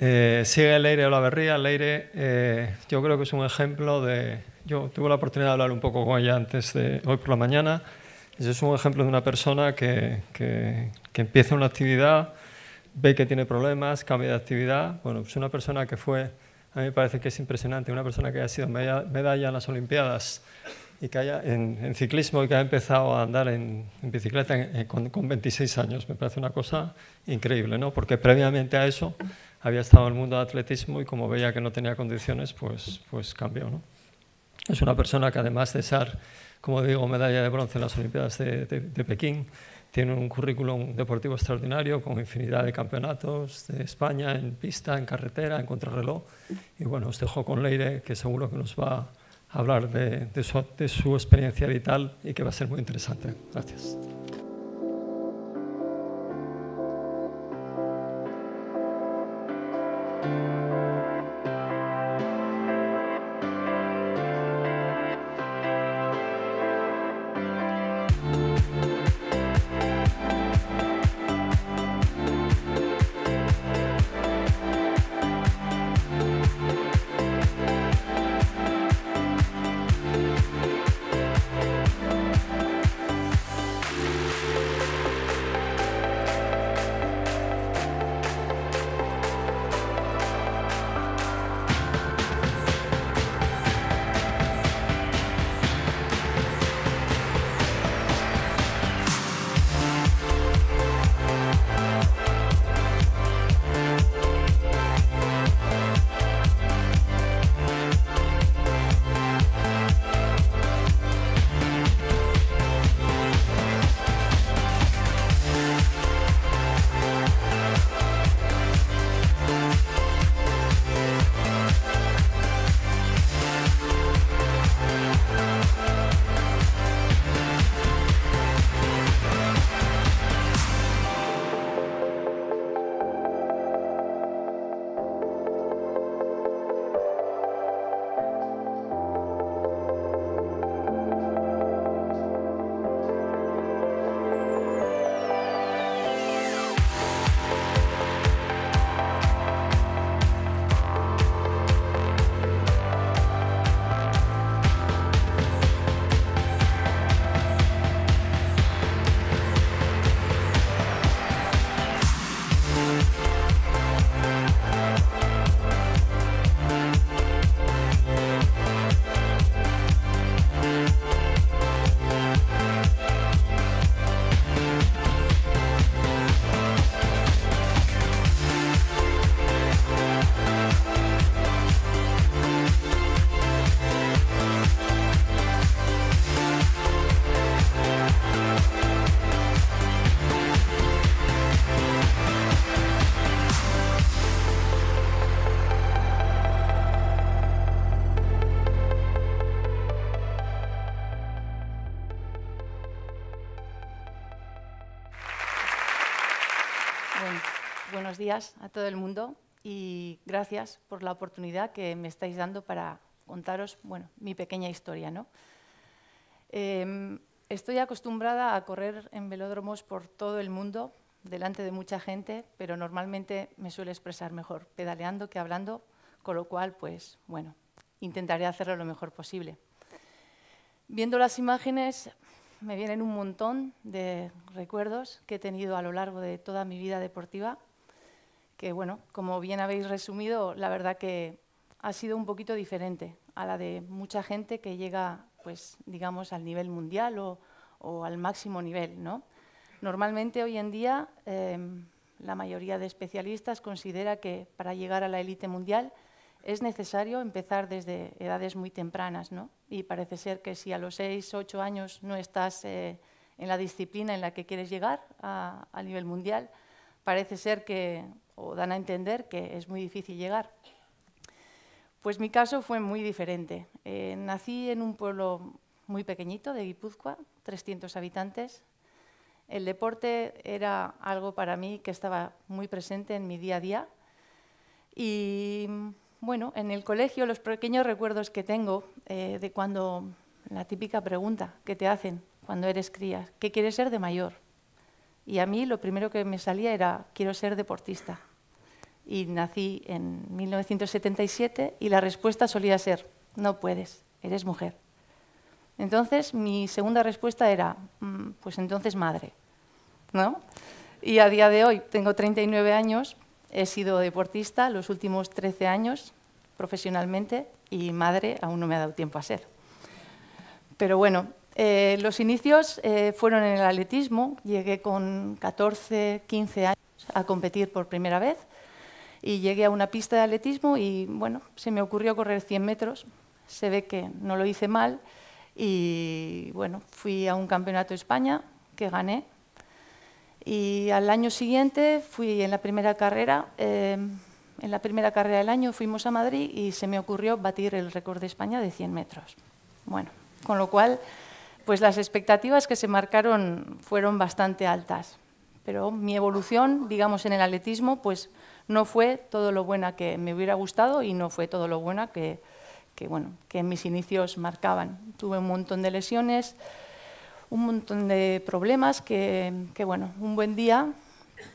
Eh, sigue Leire Olaverría. Leire, eh, yo creo que es un ejemplo de. Yo tuve la oportunidad de hablar un poco con ella antes de hoy por la mañana. Es un ejemplo de una persona que, que, empieza una actividad, ve que tiene problemas, cambia de actividad. Bueno, es una persona que fue, a mí me parece que es impresionante, una persona que haya sido medalla en las Olimpiadas y que haya en, ciclismo y que ha empezado a andar en, bicicleta con, con, 26 años. Me parece una cosa increíble, ¿no? Porque previamente a eso había estado en el mundo del atletismo y como veía que no tenía condiciones, pues, pues cambió. ¿no? Es una persona que además de ser, como digo, medalla de bronce en las Olimpiadas de, de, Pekín, tiene un currículum deportivo extraordinario con infinidad de campeonatos de España en pista, en carretera, en contrarreloj. Y bueno, os dejo con Leire, que seguro que nos va a hablar de, de su, de su experiencia vital y que va a ser muy interesante. Gracias. Thank you. buenos días a todo el mundo y gracias por la oportunidad que me estáis dando para contaros bueno, mi pequeña historia. ¿no? Em, estoy acostumbrada a correr en velódromos por todo el mundo, delante de mucha gente, pero normalmente me suele expresar mejor pedaleando que hablando, con lo cual, pues bueno, intentaré hacerlo lo mejor posible. Viendo las imágenes, me vienen un montón de recuerdos que he tenido a lo largo de toda mi vida deportiva que bueno, como bien habéis resumido, la verdad que ha sido un poquito diferente a la de mucha gente que llega, pues digamos, al nivel mundial o, al máximo nivel, ¿no? Normalmente hoy en día em, la mayoría de especialistas considera que para llegar a la élite mundial es necesario empezar desde edades muy tempranas, ¿no? Y parece ser que si a los seis, ocho años no estás eh, en la disciplina en la que quieres llegar a, a nivel mundial, parece ser que o dan a entender que es muy difícil llegar. Pues mi caso fue muy diferente. Eh, nací en un pueblo muy pequeñito de Guipúzcoa, 300 habitantes. El deporte era algo para mí que estaba muy presente en mi día a día. Y bueno, en el colegio los pequeños recuerdos que tengo eh, de cuando la típica pregunta que te hacen cuando eres cría, ¿qué quieres ser de mayor? Y a mí lo primero que me salía era, quiero ser deportista y nací en 1977 y la respuesta solía ser, no puedes, eres mujer. Entonces mi segunda respuesta era, mm, pues entonces madre. ¿no? Y a día de hoy tengo 39 años, he sido deportista los últimos 13 años profesionalmente y madre aún no me ha dado tiempo a ser. Pero bueno, eh, los inicios eh, fueron en el atletismo, llegué con 14, 15 años a competir por primera vez y llegué a una pista de atletismo y bueno, se me ocurrió correr 100 metros, se ve que no lo hice mal y bueno, fui a un campeonato de España que gané y al año siguiente fui en la primera carrera, eh, en la primera carrera del año fuimos a Madrid y se me ocurrió batir el récord de España de 100 metros. Bueno, con lo cual, pues las expectativas que se marcaron fueron bastante altas, pero mi evolución, digamos, en el atletismo, pues no fue todo lo buena que me hubiera gustado y no fue todo lo buena que, bueno, que en mis inicios marcaban. Tuve un montón de lesiones, un montón de problemas que, bueno, un buen día,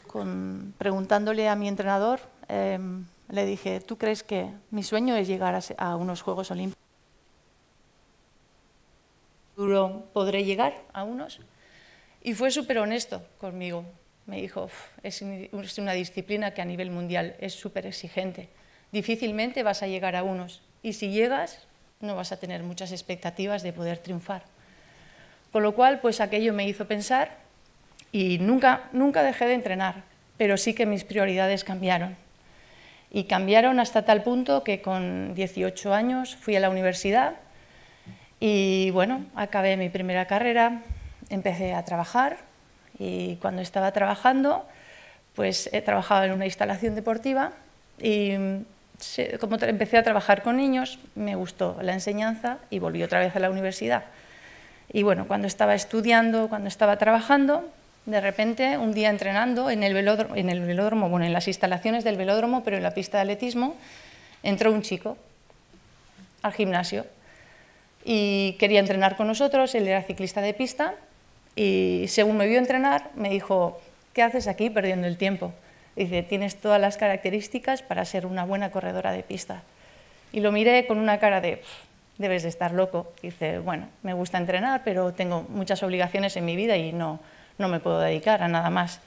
con, preguntándole a mi entrenador, em, le dije, ¿tú crees que mi sueño es llegar a, a unos Juegos Olímpicos? ¿Podré llegar a unos? Y fue súper honesto conmigo me dijo, es una disciplina que a nivel mundial es súper exigente. Difícilmente vas a llegar a unos y si llegas no vas a tener muchas expectativas de poder triunfar. Con lo cual, pues aquello me hizo pensar y nunca, nunca dejé de entrenar, pero sí que mis prioridades cambiaron. Y cambiaron hasta tal punto que con 18 años fui a la universidad y bueno, acabé mi primera carrera, empecé a trabajar y cuando estaba trabajando, pues he trabajado en una instalación deportiva y como empecé a trabajar con niños, me gustó la enseñanza y volví otra vez a la universidad. Y bueno, cuando estaba estudiando, cuando estaba trabajando, de repente, un día entrenando en el, velódromo, en bueno, en las instalaciones del velódromo, pero en la pista de atletismo, entró un chico al gimnasio y quería entrenar con nosotros, él era ciclista de pista y según me vio entrenar, me dijo, ¿qué haces aquí perdiendo el tiempo? Dice, tienes todas las características para ser una buena corredora de pista. Y lo miré con una cara de, debes de estar loco. Dice, bueno, me gusta entrenar, pero tengo muchas obligaciones en mi vida y no, no me puedo dedicar a nada más.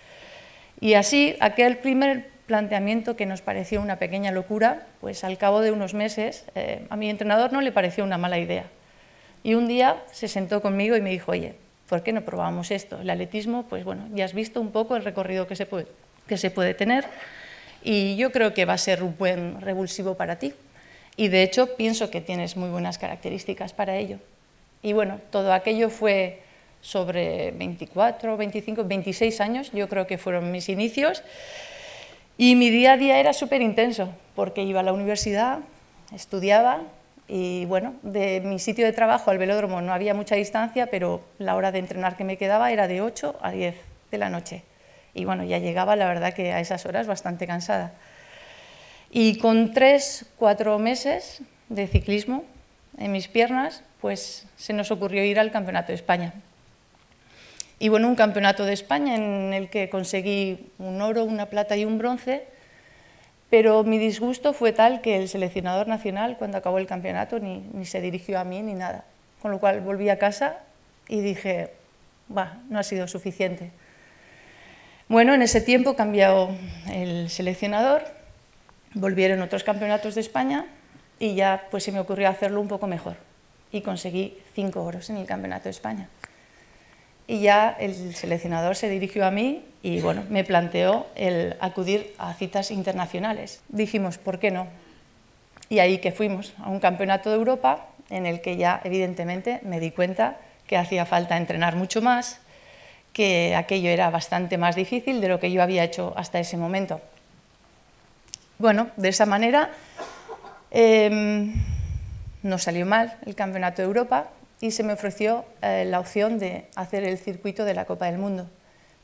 Y así, aquel primer planteamiento que nos pareció una pequeña locura, pues al cabo de unos meses eh, a mi entrenador no le pareció una mala idea. Y un día se sentó conmigo y me dijo, oye, ¿por qué no probamos esto? El atletismo, pues bueno, ya has visto un poco el recorrido que se puede, que se puede tener y yo creo que va a ser un buen revulsivo para ti. Y de hecho pienso que tienes muy buenas características para ello. Y bueno, todo aquello fue sobre 24, 25, 26 años, yo creo que fueron mis inicios. Y mi día a día era súper intenso, porque iba a la universidad, estudiaba, y bueno, de mi sitio de trabajo al velódromo no había mucha distancia, pero la hora de entrenar que me quedaba era de 8 a 10 de la noche. Y bueno, ya llegaba, la verdad, que a esas horas bastante cansada. Y con 3, 4 meses de ciclismo en mis piernas, pues se nos ocurrió ir al Campeonato de España. Y bueno, un Campeonato de España en el que conseguí un oro, una plata y un bronce, pero mi disgusto fue tal que el seleccionador nacional, cuando acabó el campeonato, ni, se dirigió a mí ni nada. Con lo cual volví a casa y dije, va, no ha sido suficiente. Bueno, en ese tiempo cambió el seleccionador, volvieron otros campeonatos de España y ya pues se me ocurrió hacerlo un poco mejor y conseguí cinco oros en el Campeonato de España y ya el seleccionador se dirigió a mí y bueno, me planteó el acudir a citas internacionales. Dijimos, ¿por qué no? Y ahí que fuimos a un campeonato de Europa en el que ya evidentemente me di cuenta que hacía falta entrenar mucho más, que aquello era bastante más difícil de lo que yo había hecho hasta ese momento. Bueno, de esa manera em, no salió mal el Campeonato de Europa, y se me ofreció eh, la opción de hacer el circuito de la Copa del Mundo.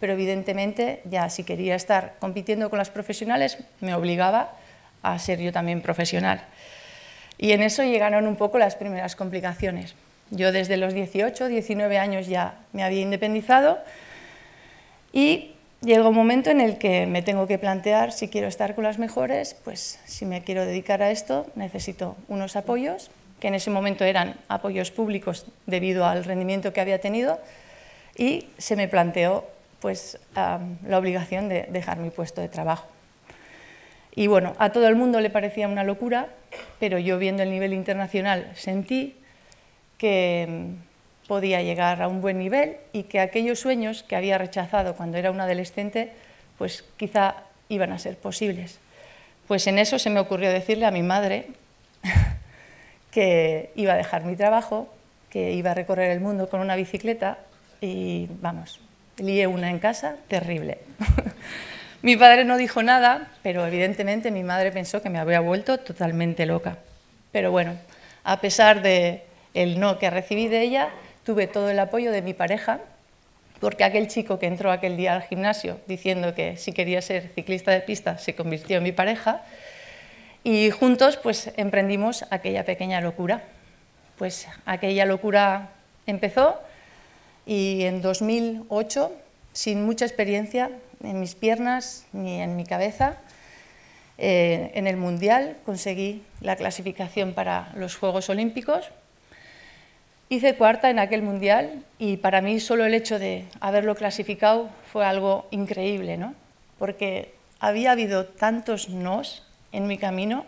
Pero evidentemente ya si quería estar compitiendo con las profesionales me obligaba a ser yo también profesional. Y en eso llegaron un poco las primeras complicaciones. Yo desde los 18, 19 años ya me había independizado y llegó un momento en el que me tengo que plantear si quiero estar con las mejores, pues si me quiero dedicar a esto necesito unos apoyos que en ese momento eran apoyos públicos debido al rendimiento que había tenido, y se me planteó pues, la obligación de dejar mi puesto de trabajo. Y bueno, a todo el mundo le parecía una locura, pero yo viendo el nivel internacional sentí que mm, podía llegar a un buen nivel y que aquellos sueños que había rechazado cuando era un adolescente, pues quizá iban a ser posibles. Pues en eso se me ocurrió decirle a mi madre que iba a dejar mi trabajo, que iba a recorrer el mundo con una bicicleta y vamos, lié una en casa terrible. mi padre no dijo nada, pero evidentemente mi madre pensó que me había vuelto totalmente loca. Pero bueno, a pesar de el no que recibí de ella, tuve todo el apoyo de mi pareja, porque aquel chico que entró aquel día al gimnasio diciendo que si quería ser ciclista de pista se convirtió en mi pareja y juntos pues emprendimos aquella pequeña locura. Pues aquella locura empezó y en 2008, sin mucha experiencia en mis piernas ni en mi cabeza, eh, en el Mundial conseguí la clasificación para los Juegos Olímpicos. Hice cuarta en aquel Mundial y para mí solo el hecho de haberlo clasificado fue algo increíble, porque había habido tantos nos en mi camino,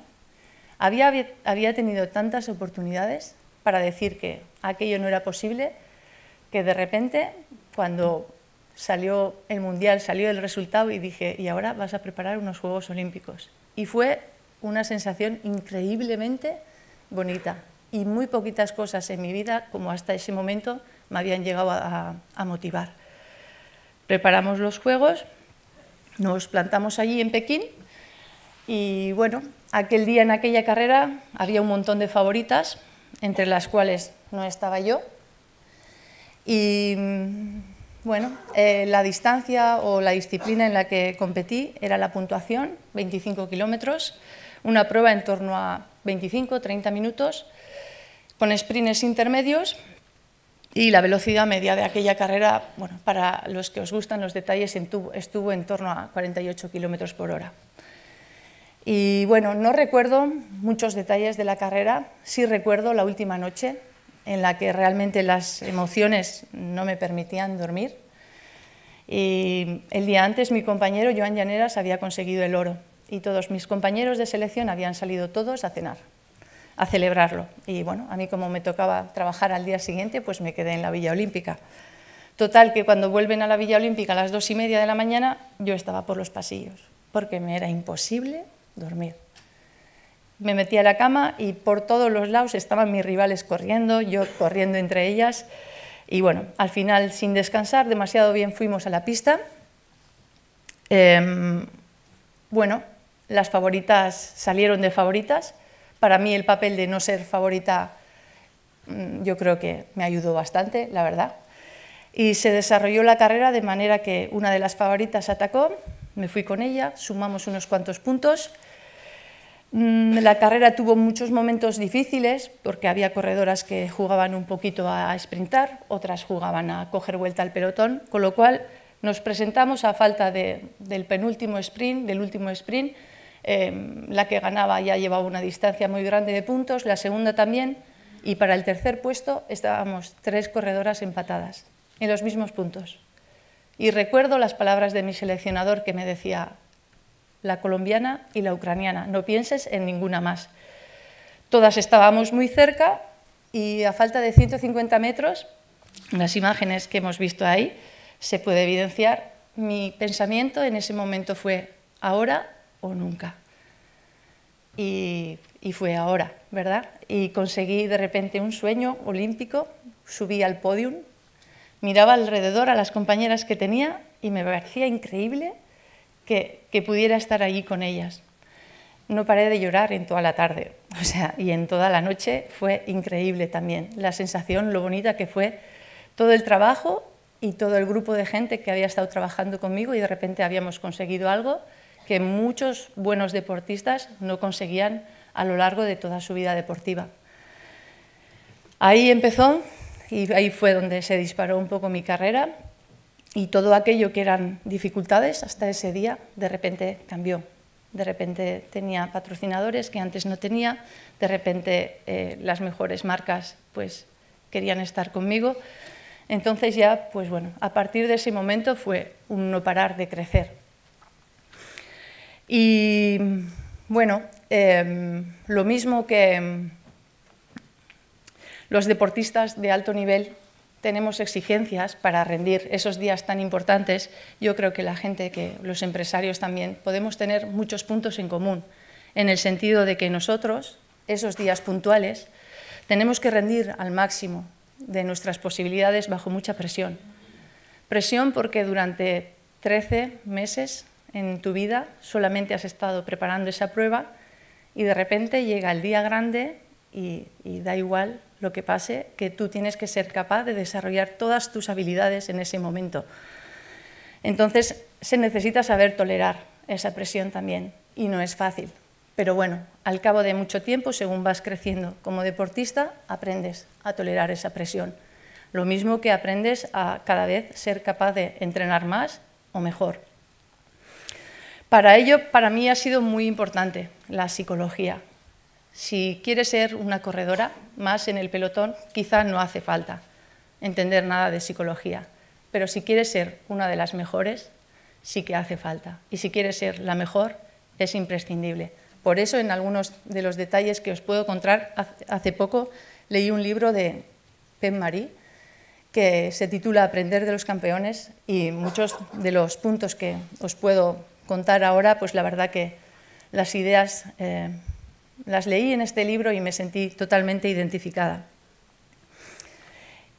había, tenido tantas oportunidades para decir que aquello no era posible, que de repente, cuando salió el Mundial, salió el resultado y dije, y ahora vas a preparar unos Juegos Olímpicos. Y fue una sensación increíblemente bonita. Y muy poquitas cosas en mi vida, como hasta ese momento, me habían llegado a motivar. Preparamos los Juegos, nos plantamos allí en Pekín y bueno, aquel día en aquella carrera había un montón de favoritas, entre las cuales no estaba yo. Y mm, bueno, eh, la distancia o la disciplina en la que competí era la puntuación, 25 kilómetros, una prueba en torno a 25-30 minutos, con sprints intermedios y la velocidad media de aquella carrera, bueno, para los que os gustan los detalles, estuvo en torno a 48 kilómetros por hora. Y bueno, no recuerdo muchos detalles de la carrera, sí recuerdo la última noche en la que realmente las emociones no me permitían dormir. Y el día antes mi compañero Joan Llaneras había conseguido el oro y todos mis compañeros de selección habían salido todos a cenar, a celebrarlo. Y bueno, a mí como me tocaba trabajar al día siguiente, pues me quedé en la Villa Olímpica. Total, que cuando vuelven a la Villa Olímpica a las dos y media de la mañana, yo estaba por los pasillos, porque me era imposible dormir. Me metí a la cama y por todos los lados estaban mis rivales corriendo, yo corriendo entre ellas. Y bueno, al final, sin descansar demasiado bien, fuimos a la pista. Em, bueno, las favoritas salieron de favoritas. Para mí el papel de no ser favorita mm, yo creo que me ayudó bastante, la verdad. Y se desarrolló la carrera de manera que una de las favoritas atacó, me fui con ella, sumamos unos cuantos puntos Mm, la carrera tuvo muchos momentos difíciles porque había corredoras que jugaban un poquito a sprintar, otras jugaban a coger vuelta al pelotón, con lo cual nos presentamos a falta del penúltimo sprint, del último sprint. Em, la que ganaba ya llevaba una distancia muy grande de puntos, la segunda también, y para el tercer puesto estábamos tres corredoras empatadas, en los mismos puntos. Y recuerdo las palabras de mi seleccionador que me decía, la colombiana y la ucraniana. No pienses en ninguna más. Todas estábamos muy cerca y a falta de 150 metros, las imágenes que hemos visto ahí, se puede evidenciar mi pensamiento en ese momento fue ahora o nunca. Y, y, fue ahora, ¿verdad? Y conseguí de repente un sueño olímpico, subí al podium, miraba alrededor a las compañeras que tenía y me parecía increíble que, pudiera estar allí con ellas. No paré de llorar en toda la tarde, o sea, y en toda la noche fue increíble también la sensación, lo bonita que fue todo el trabajo y todo el grupo de gente que había estado trabajando conmigo y de repente habíamos conseguido algo que muchos buenos deportistas no conseguían a lo largo de toda su vida deportiva. Ahí empezó y ahí fue donde se disparó un poco mi carrera y todo aquello que eran dificultades hasta ese día de repente cambió. De repente tenía patrocinadores que antes no tenía, de repente eh, las mejores marcas pues querían estar conmigo. Entonces ya, pues bueno, a partir de ese momento fue un no parar de crecer. Y bueno, em, lo mismo que em, los deportistas de alto nivel tenemos exigencias para rendir esos días tan importantes, yo creo que la gente, que los empresarios también, podemos tener muchos puntos en común, en el sentido de que nosotros, esos días puntuales, tenemos que rendir al máximo de nuestras posibilidades bajo mucha presión. Presión porque durante 13 meses en tu vida solamente has estado preparando esa prueba y de repente llega el día grande y, y da igual lo que pase que tú tienes que ser capaz de desarrollar todas tus habilidades en ese momento. Entonces se necesita saber tolerar esa presión también y no es fácil. Pero bueno, al cabo de mucho tiempo, según vas creciendo como deportista, aprendes a tolerar esa presión. Lo mismo que aprendes a cada vez ser capaz de entrenar más o mejor. Para ello, para mí ha sido muy importante la psicología, si quieres ser una corredora más en el pelotón, quizá no hace falta entender nada de psicología, pero si quieres ser una de las mejores, sí que hace falta. Y si quieres ser la mejor, es imprescindible. Por eso, en algunos de los detalles que os puedo contar, hace poco leí un libro de Pep Marie que se titula Aprender de los campeones y muchos de los puntos que os puedo contar ahora, pues la verdad que las ideas eh, las leí en este libro y me sentí totalmente identificada.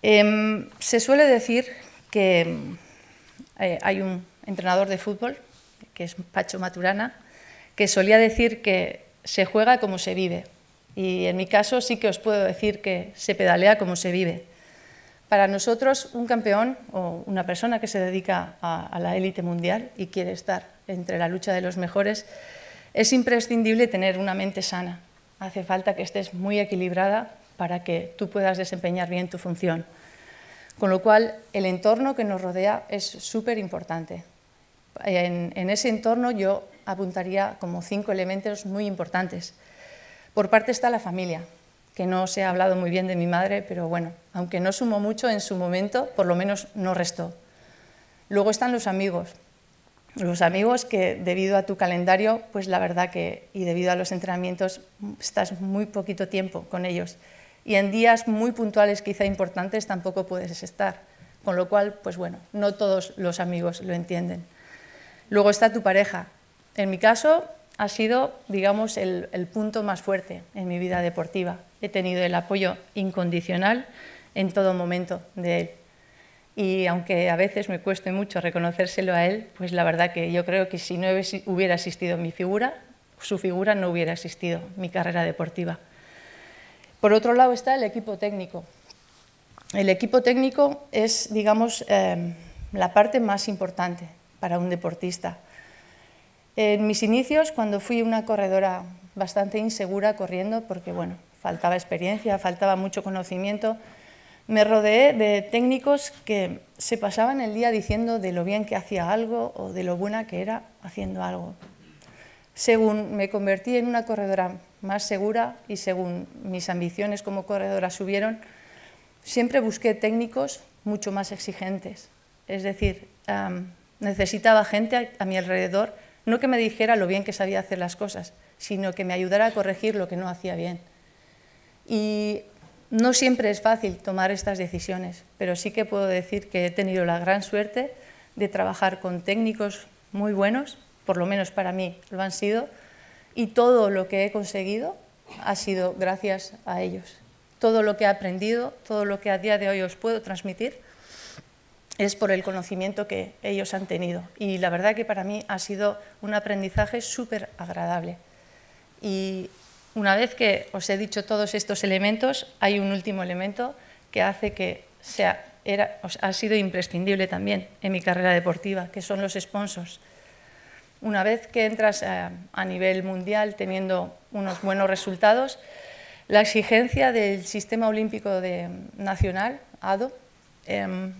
Em, se suele decir que eh, hay un entrenador de fútbol, que es Pacho Maturana, que solía decir que se juega como se vive. Y en mi caso sí que os puedo decir que se pedalea como se vive. Para nosotros, un campeón o una persona que se dedica a la élite mundial y quiere estar entre la lucha de los mejores es imprescindible tener una mente sana. Hace falta que estés muy equilibrada para que tú puedas desempeñar bien tu función. Con lo cual, el entorno que nos rodea es súper importante. En, ese entorno yo apuntaría como cinco elementos muy importantes. Por parte está la familia, que no se ha hablado muy bien de mi madre, pero bueno, aunque no sumó mucho en su momento, por lo menos no restó. Luego están los amigos, los amigos que debido a tu calendario, pues la verdad que y debido a los entrenamientos estás muy poquito tiempo con ellos y en días muy puntuales quizá importantes tampoco puedes estar, con lo cual pues bueno, no todos los amigos lo entienden. Luego está tu pareja. En mi caso ha sido, digamos, el, punto más fuerte en mi vida deportiva. He tenido el apoyo incondicional en todo momento de y aunque a veces me cueste mucho reconocérselo a él, pues la verdad que yo creo que si no hubiera existido mi figura, su figura no hubiera existido, mi carrera deportiva. Por otro lado está el equipo técnico. El equipo técnico es, digamos, em, la parte más importante para un deportista. En mis inicios, cuando fui una corredora bastante insegura corriendo, porque bueno, faltaba experiencia, faltaba mucho conocimiento, me rodeé de técnicos que se pasaban el día diciendo de lo bien que hacía algo o de lo buena que era haciendo algo. Según me convertí en una corredora más segura y según mis ambiciones como corredora subieron, siempre busqué técnicos mucho más exigentes. Es decir, necesitaba gente a, a mi alrededor, no que me dijera lo bien que sabía hacer las cosas, sino que me ayudara a corregir lo que no hacía bien. Y no siempre es fácil tomar estas decisiones, pero sí que puedo decir que he tenido la gran suerte de trabajar con técnicos muy buenos, por lo menos para mí lo han sido, y todo lo que he conseguido ha sido gracias a ellos. Todo lo que he aprendido, todo lo que a día de hoy os puedo transmitir, es por el conocimiento que ellos han tenido. Y la verdad que para mí ha sido un aprendizaje súper agradable. Y una vez que os he dicho todos estos elementos, hay un último elemento que hace que sea, ha sido imprescindible también en mi carrera deportiva, que son los sponsors. Una vez que entras a, nivel mundial teniendo unos buenos resultados, la exigencia del sistema olímpico de, nacional, ADO, em,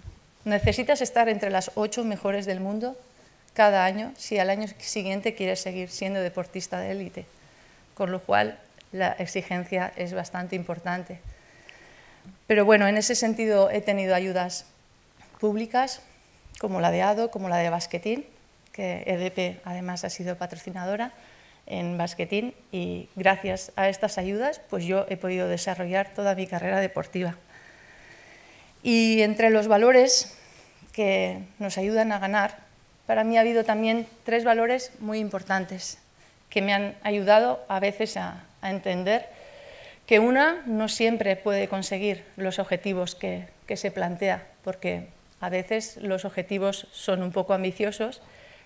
necesitas estar entre las ocho mejores del mundo cada año si al año siguiente quieres seguir siendo deportista de élite. Con lo cual, la exigencia es bastante importante. Pero bueno, en ese sentido he tenido ayudas públicas, como la de ADO, como la de Basquetín, que EDP además ha sido patrocinadora en Basquetín y gracias a estas ayudas pues yo he podido desarrollar toda mi carrera deportiva. Y entre los valores que nos ayudan a ganar, para mí ha habido también tres valores muy importantes que me han ayudado a veces a, a entender que una no siempre puede conseguir los objetivos que, se plantea, porque a veces los objetivos son un poco ambiciosos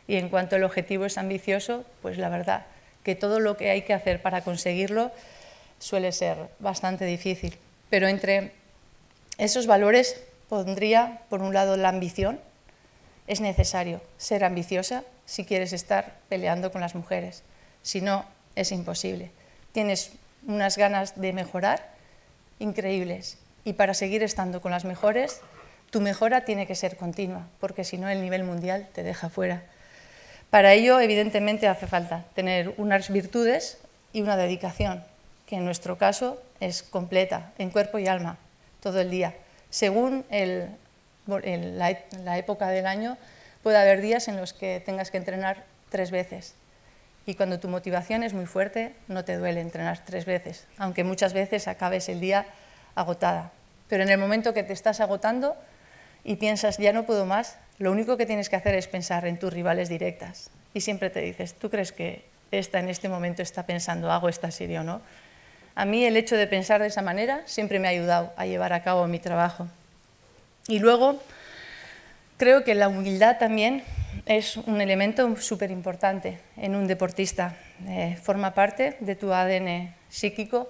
y en cuanto el objetivo es ambicioso, pues la verdad que todo lo que hay que hacer para conseguirlo suele ser bastante difícil. Pero entre esos valores pondría, por un lado, la ambición. Es necesario ser ambiciosa si quieres estar peleando con las mujeres, si no, es imposible tienes unas ganas de mejorar increíbles. Y para seguir estando con las mejores, tu mejora tiene que ser continua, porque si no el nivel mundial te deja fuera. Para ello, evidentemente, hace falta tener unas virtudes y una dedicación, que en nuestro caso es completa, en cuerpo y alma, todo el día. Según la época del año, puede haber días en los que tengas que entrenar tres veces, y cuando tu motivación es muy fuerte, no te duele entrenar tres veces, aunque muchas veces acabes el día agotada. Pero en el momento que te estás agotando y piensas, ya no puedo más, lo único que tienes que hacer es pensar en tus rivales directas. Y siempre te dices, ¿tú crees que esta en este momento está pensando, hago esta serie o no? A mí el hecho de pensar de esa manera siempre me ha ayudado a llevar a cabo mi trabajo. Y luego, creo que la humildad también es un elemento súper importante en un deportista. Eh, forma parte de tu ADN psíquico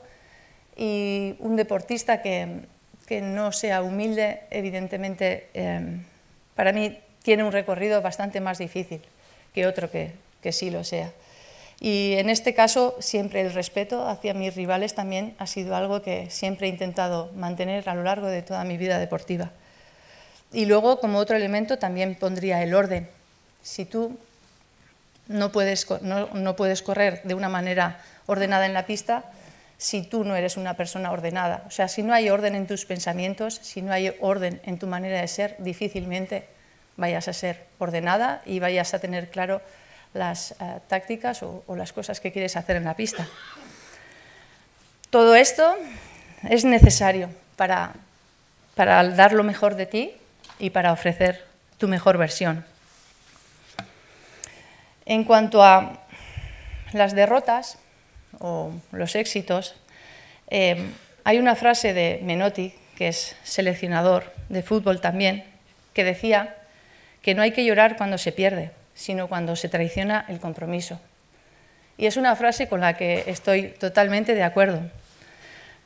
y un deportista que, no sea humilde, evidentemente, em, para mí tiene un recorrido bastante más difícil que otro que sí lo sea. Y en este caso, siempre el respeto hacia mis rivales también ha sido algo que siempre he intentado mantener a lo largo de toda mi vida deportiva. Y luego, como otro elemento, también pondría el orden si tú no puedes, correr de una manera ordenada en la pista, si tú no eres una persona ordenada. O sea, si no hay orden en tus pensamientos, si no hay orden en tu manera de ser, difícilmente vayas a ser ordenada y vayas a tener claro las eh, tácticas o, las cosas que quieres hacer en la pista. Todo esto es necesario para, para dar lo mejor de ti y para ofrecer tu mejor versión. En cuanto a las derrotas o los éxitos, eh, hay una frase de Menotti, que es seleccionador de fútbol también, que decía que no hay que llorar cuando se pierde, sino cuando se traiciona el compromiso. Y es una frase con la que estoy totalmente de acuerdo,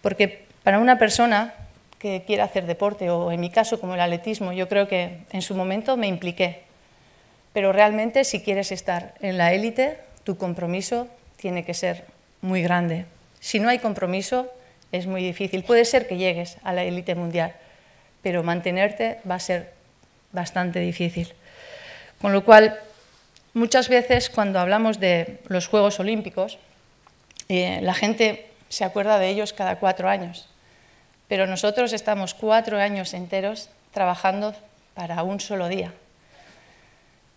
porque para una persona que quiere hacer deporte, o en mi caso como el atletismo, yo creo que en su momento me impliqué, pero realmente si quieres estar en la élite, tu compromiso tiene que ser muy grande. Si no hay compromiso, es muy difícil. Puede ser que llegues a la élite mundial, pero mantenerte va a ser bastante difícil. Con lo cual, muchas veces cuando hablamos de los Juegos Olímpicos, eh, la gente se acuerda de ellos cada cuatro años, pero nosotros estamos cuatro años enteros trabajando para un solo día.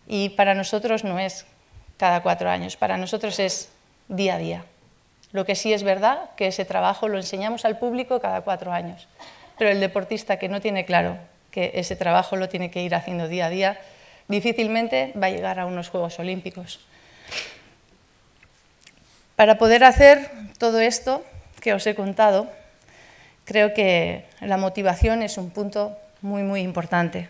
Y para nosotros no es cada cuatro años, para nosotros es día a día. Lo que sí es verdad que ese trabajo lo enseñamos al público cada cuatro años, pero el deportista que no tiene claro que ese trabajo lo tiene que ir haciendo día a día, difícilmente va a llegar a unos Juegos Olímpicos. Para poder hacer todo esto que os he contado, creo que la motivación es un punto muy, muy importante.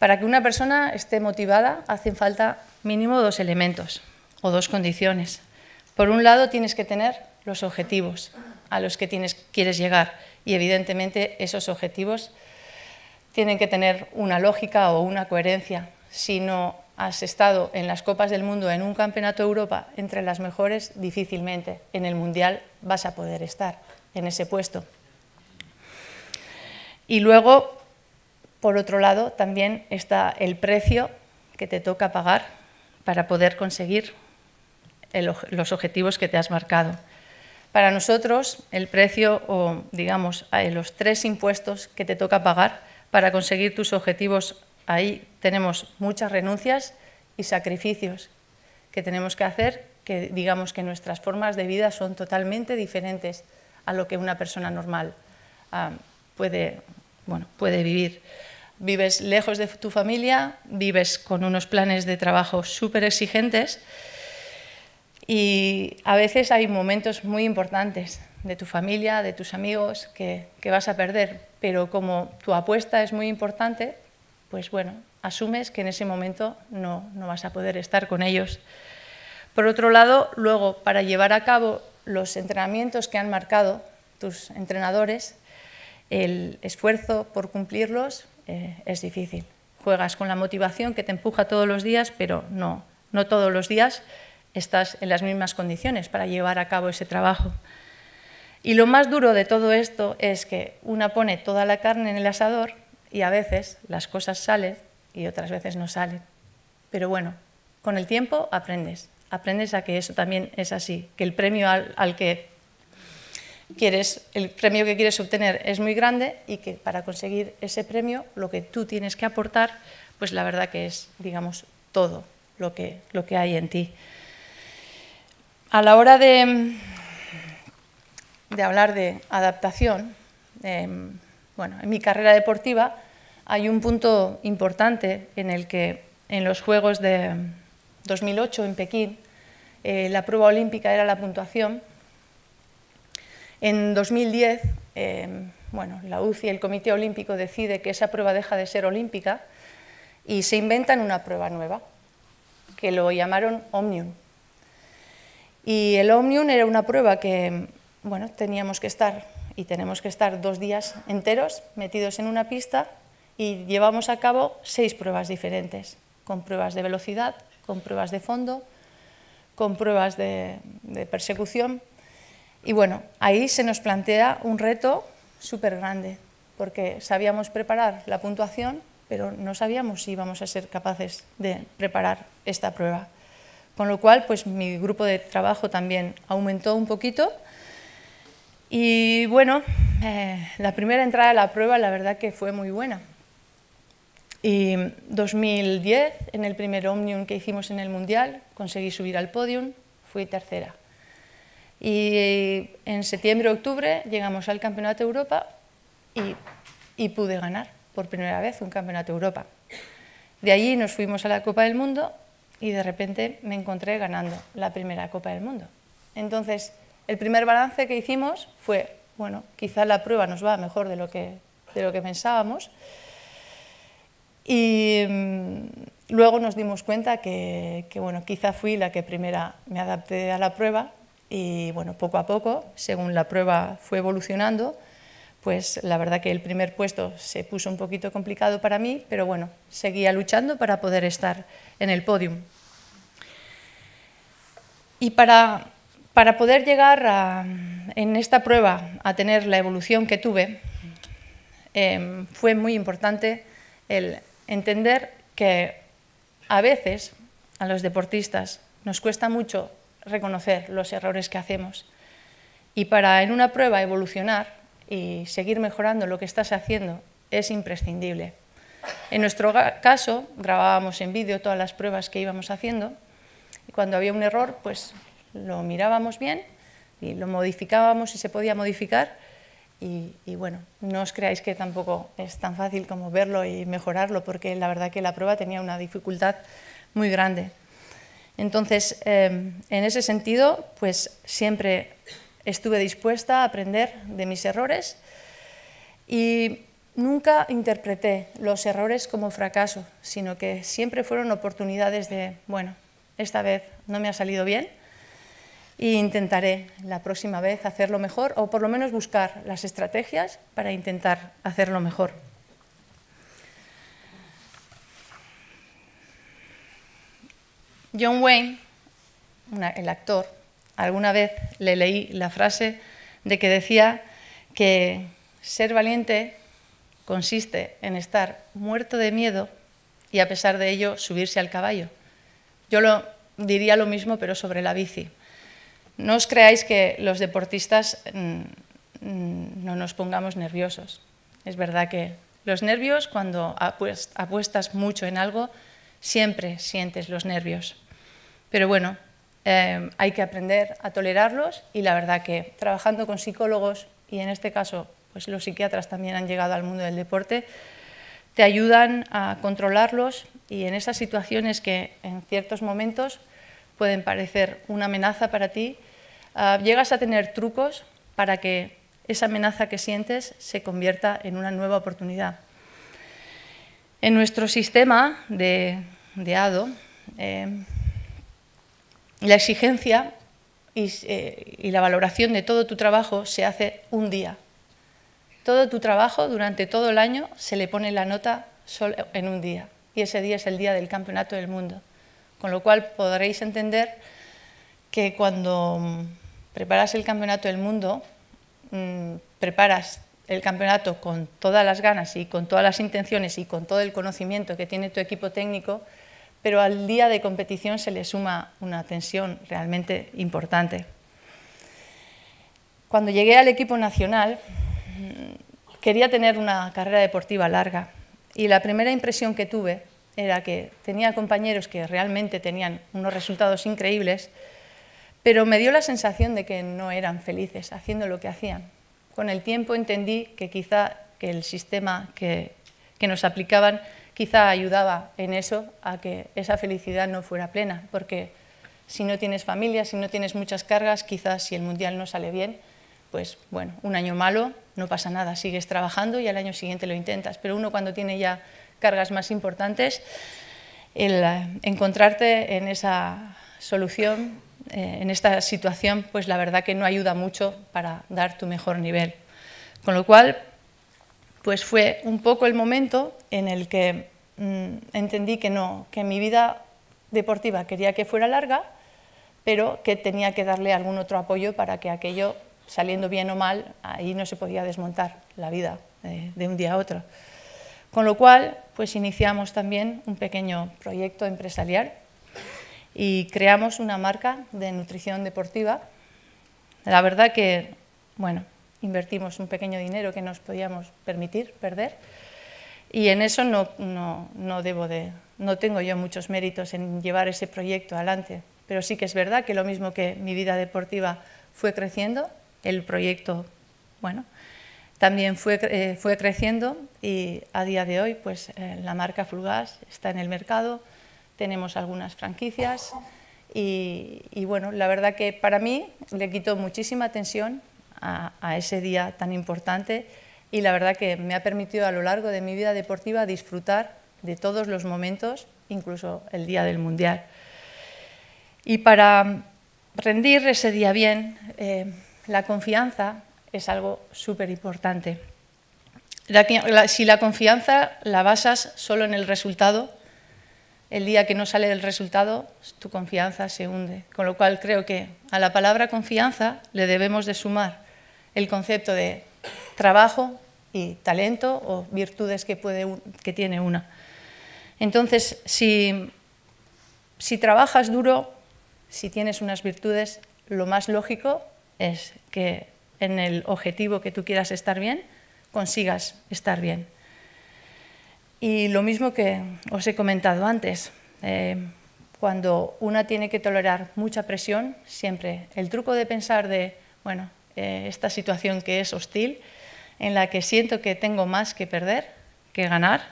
Para que una persona esté motivada hacen falta mínimo dos elementos o dos condiciones. Por un lado tienes que tener los objetivos a los que quieres llegar y evidentemente esos objetivos tienen que tener una lógica o una coherencia. Si no has estado en las Copas del Mundo, en un Campeonato de Europa, entre las mejores, difícilmente en el Mundial vas a poder estar en ese puesto. Y luego por otro lado, también está el precio que te toca pagar para poder conseguir los objetivos que te has marcado. Para nosotros, el precio, o digamos, eh, los tres impuestos que te toca pagar para conseguir tus objetivos, ahí tenemos muchas renuncias y sacrificios que tenemos que hacer, que digamos que nuestras formas de vida son totalmente diferentes a lo que una persona normal ah, puede, puede vivir vives lejos de tu familia, vives con unos planes de trabajo súper exigentes y a veces hay momentos muy importantes de tu familia, de tus amigos, que, vas a perder, pero como tu apuesta es muy importante, pues bueno, asumes que en ese momento no, no vas a poder estar con ellos. Por otro lado, luego, para llevar a cabo los entrenamientos que han marcado tus entrenadores, el esfuerzo por cumplirlos eh, es difícil. Juegas con la motivación que te empuja todos los días, pero no, no todos los días estás en las mismas condiciones para llevar a cabo ese trabajo. Y lo más duro de todo esto es que una pone toda la carne en el asador y a veces las cosas salen y otras veces no salen. Pero bueno, con el tiempo aprendes, aprendes a que eso también es así, que el premio al que quieres, el premio que quieres obtener es muy grande y que para conseguir ese premio lo que tú tienes que aportar, pues la verdad que es, digamos, todo lo que, lo que hay en ti. A la hora de, de hablar de adaptación, em, bueno, en mi carrera deportiva hay un punto importante en el que en los Juegos de 2008 en Pekín eh, la prueba olímpica era la puntuación en 2010, eh, bueno, la UCI, y el Comité Olímpico, decide que esa prueba deja de ser olímpica y se inventan una prueba nueva, que lo llamaron Omnium. Y el Omnium era una prueba que, bueno, teníamos que estar y tenemos que estar dos días enteros metidos en una pista y llevamos a cabo seis pruebas diferentes, con pruebas de velocidad, con pruebas de fondo, con pruebas de persecución y bueno, ahí se nos plantea un reto súper grande, porque sabíamos preparar la puntuación, pero no sabíamos si íbamos a ser capaces de preparar esta prueba. Con lo cual, pues mi grupo de trabajo también aumentó un poquito. Y bueno, eh, la primera entrada a la prueba la verdad que fue muy buena. Y 2010, en el primer Omnium que hicimos en el Mundial, conseguí subir al podium, fui tercera. Y en septiembre-octubre llegamos al Campeonato de Europa y, pude ganar por primera vez un Campeonato de Europa. De allí nos fuimos a la Copa del Mundo y de repente me encontré ganando la primera Copa del Mundo. Entonces, el primer balance que hicimos fue, bueno, quizá la prueba nos va mejor de lo que, de lo que pensábamos. Y mm, luego nos dimos cuenta que, que, bueno, quizá fui la que primera me adapté a la prueba y bueno, poco a poco, según la prueba fue evolucionando, pues la verdad que el primer puesto se puso un poquito complicado para mí, pero bueno, seguía luchando para poder estar en el podium. Y para, poder llegar en esta prueba a tener la evolución que tuve, em, fue muy importante el entender que a veces a los deportistas nos cuesta mucho reconocer los errores que hacemos. Y para en una prueba evolucionar y seguir mejorando lo que estás haciendo es imprescindible. En nuestro caso, grabábamos en vídeo todas las pruebas que íbamos haciendo y cuando había un error, pues lo mirábamos bien y lo modificábamos si se podía modificar y, y, bueno, no os creáis que tampoco es tan fácil como verlo y mejorarlo porque la verdad que la prueba tenía una dificultad muy grande. Entonces, em, en ese sentido, pues siempre estuve dispuesta a aprender de mis errores y nunca interpreté los errores como fracaso, sino que siempre fueron oportunidades de, bueno, esta vez no me ha salido bien e intentaré la próxima vez hacerlo mejor o por lo menos buscar las estrategias para intentar hacerlo mejor. John Wayne, el actor, alguna vez le leí la frase de que decía que ser valiente consiste en estar muerto de miedo y a pesar de ello subirse al caballo. Yo lo diría lo mismo pero sobre la bici. No os creáis que los deportistas mm, mm, no nos pongamos nerviosos. Es verdad que los nervios cuando apuestas mucho en algo siempre sientes los nervios. Pero bueno, em, hay que aprender a tolerarlos y la verdad que trabajando con psicólogos y en este caso pues los psiquiatras también han llegado al mundo del deporte, te ayudan a controlarlos y en esas situaciones que en ciertos momentos pueden parecer una amenaza para ti, ah, llegas a tener trucos para que esa amenaza que sientes se convierta en una nueva oportunidad. En nuestro sistema de, ADO, eh, la exigencia eh, y, la valoración de todo tu trabajo se hace un día. Todo tu trabajo durante todo el año se le pone la nota solo en un día y ese día es el día del Campeonato del Mundo. Con lo cual podréis entender que cuando mm, preparas el Campeonato del Mundo, mm, preparas el campeonato con todas las ganas y con todas las intenciones y con todo el conocimiento que tiene tu equipo técnico, pero al día de competición se le suma una tensión realmente importante. Cuando llegué al equipo nacional, mm, quería tener una carrera deportiva larga y la primera impresión que tuve era que tenía compañeros que realmente tenían unos resultados increíbles, pero me dio la sensación de que no eran felices haciendo lo que hacían con el tiempo entendí que quizá que el sistema que, que nos aplicaban quizá ayudaba en eso a que esa felicidad no fuera plena, porque si no tienes familia, si no tienes muchas cargas, quizás si el mundial no sale bien, pues bueno, un año malo, no pasa nada, sigues trabajando y al año siguiente lo intentas, pero uno cuando tiene ya cargas más importantes, el eh, encontrarte en esa solución eh, en esta situación, pues la verdad que no ayuda mucho para dar tu mejor nivel. Con lo cual, pues fue un poco el momento en el que mm, entendí que no, que mi vida deportiva quería que fuera larga, pero que tenía que darle algún otro apoyo para que aquello, saliendo bien o mal, ahí no se podía desmontar la vida eh, de un día a otro. Con lo cual, pues iniciamos también un pequeño proyecto empresarial y creamos una marca de nutrición deportiva. La verdad que, bueno, invertimos un pequeño dinero que nos podíamos permitir perder y en eso no, no, no, debo de, no tengo yo muchos méritos en llevar ese proyecto adelante, pero sí que es verdad que lo mismo que mi vida deportiva fue creciendo, el proyecto, bueno, también fue, eh, fue creciendo y a día de hoy pues eh, la marca Flugas está en el mercado, tenemos algunas franquicias y, bueno, la verdad que para mí le quitó muchísima tensión a, ese día tan importante y la verdad que me ha permitido a lo largo de mi vida deportiva disfrutar de todos los momentos, incluso el día del Mundial. Y para rendir ese día bien, eh, la confianza es algo súper importante. si la confianza la basas solo en el resultado, el día que no sale el resultado, tu confianza se hunde. Con lo cual creo que a la palabra confianza le debemos de sumar el concepto de trabajo y talento o virtudes que, tiene una. Entonces, si trabajas duro, si tienes unas virtudes, lo más lógico es que en el objetivo que tú quieras estar bien, consigas estar bien. Y lo mismo que os he comentado antes, eh, cuando una tiene que tolerar mucha presión, siempre el truco de pensar de, bueno, eh, esta situación que es hostil, en la que siento que tengo más que perder que ganar,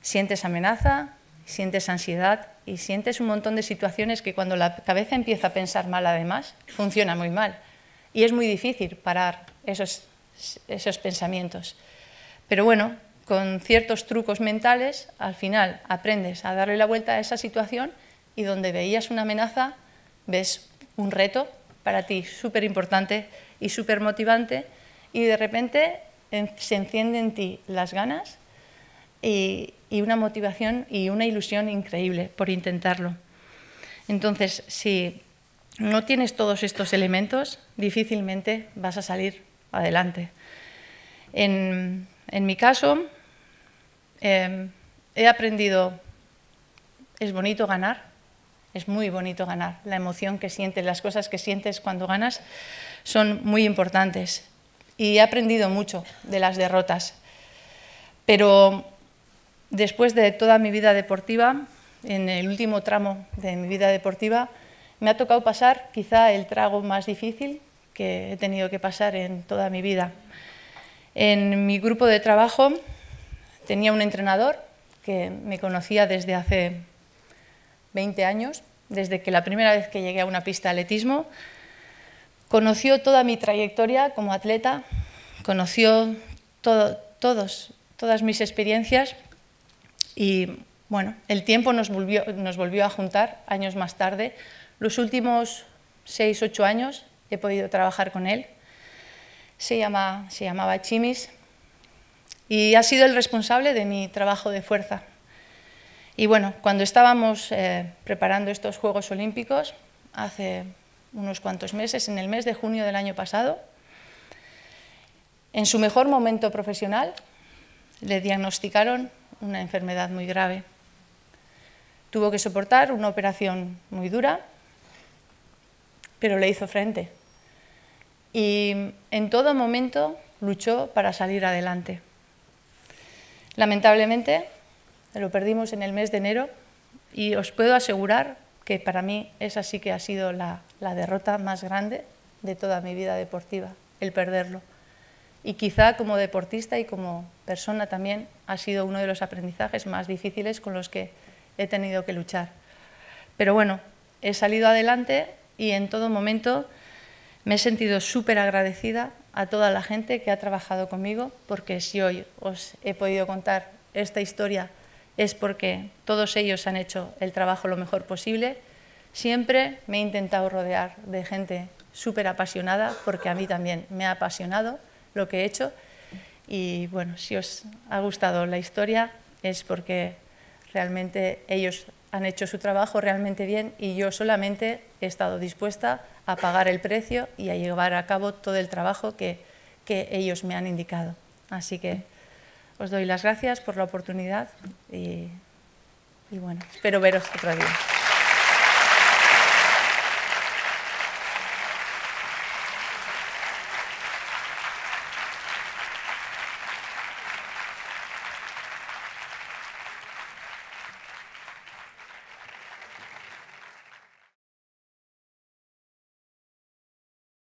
sientes amenaza, sientes ansiedad y sientes un montón de situaciones que cuando la cabeza empieza a pensar mal además, funciona muy mal. Y es muy difícil parar esos, esos pensamientos. Pero bueno, con ciertos trucos mentales, al final aprendes a darle la vuelta a esa situación y donde veías una amenaza, ves un reto para ti súper importante y súper motivante y de repente se encienden en ti las ganas y, una motivación y una ilusión increíble por intentarlo. Entonces, si no tienes todos estos elementos, difícilmente vas a salir adelante. en mi caso, Em, he aprendido, es bonito ganar, es muy bonito ganar, la emoción que sientes, las cosas que sientes cuando ganas son muy importantes. Y he aprendido mucho de las derrotas. Pero después de toda mi vida deportiva, en el último tramo de mi vida deportiva, me ha tocado pasar quizá el trago más difícil que he tenido que pasar en toda mi vida. En mi grupo de trabajo Tenía un entrenador que me conocía desde hace 20 años, desde que la primera vez que llegué a una pista de atletismo, conoció toda mi trayectoria como atleta, conoció todos, todas mis experiencias y bueno, el tiempo nos volvió, nos volvió a juntar años más tarde. Los últimos 6, 8 años he podido trabajar con él. Se, llama, se llamaba Chimis, y ha sido el responsable de mi trabajo de fuerza. Y bueno, cuando estábamos eh, preparando estos Juegos Olímpicos, hace unos cuantos meses, en el mes de junio del año pasado, en su mejor momento profesional, le diagnosticaron una enfermedad muy grave. Tuvo que soportar una operación muy dura, pero le hizo frente. Y en todo momento luchó para salir adelante. Lamentablemente, lo perdimos en el mes de enero y os puedo asegurar que para mí esa sí que ha sido la, la derrota más grande de toda mi vida deportiva, el perderlo. Y quizá como deportista y como persona también ha sido uno de los aprendizajes más difíciles con los que he tenido que luchar. Pero bueno, he salido adelante y en todo momento me he sentido súper agradecida a toda la gente que ha trabajado conmigo, porque si hoy os he podido contar esta historia es porque todos ellos han hecho el trabajo lo mejor posible. Siempre me he intentado rodear de gente súper apasionada, porque a mí también me ha apasionado lo que he hecho. Y bueno, si os ha gustado la historia es porque realmente ellos han hecho su trabajo realmente bien y yo solamente he estado dispuesta a pagar el precio y a llevar a cabo todo el trabajo que, ellos me han indicado. Así que os doy las gracias por la oportunidad y, y bueno, espero veros otro día.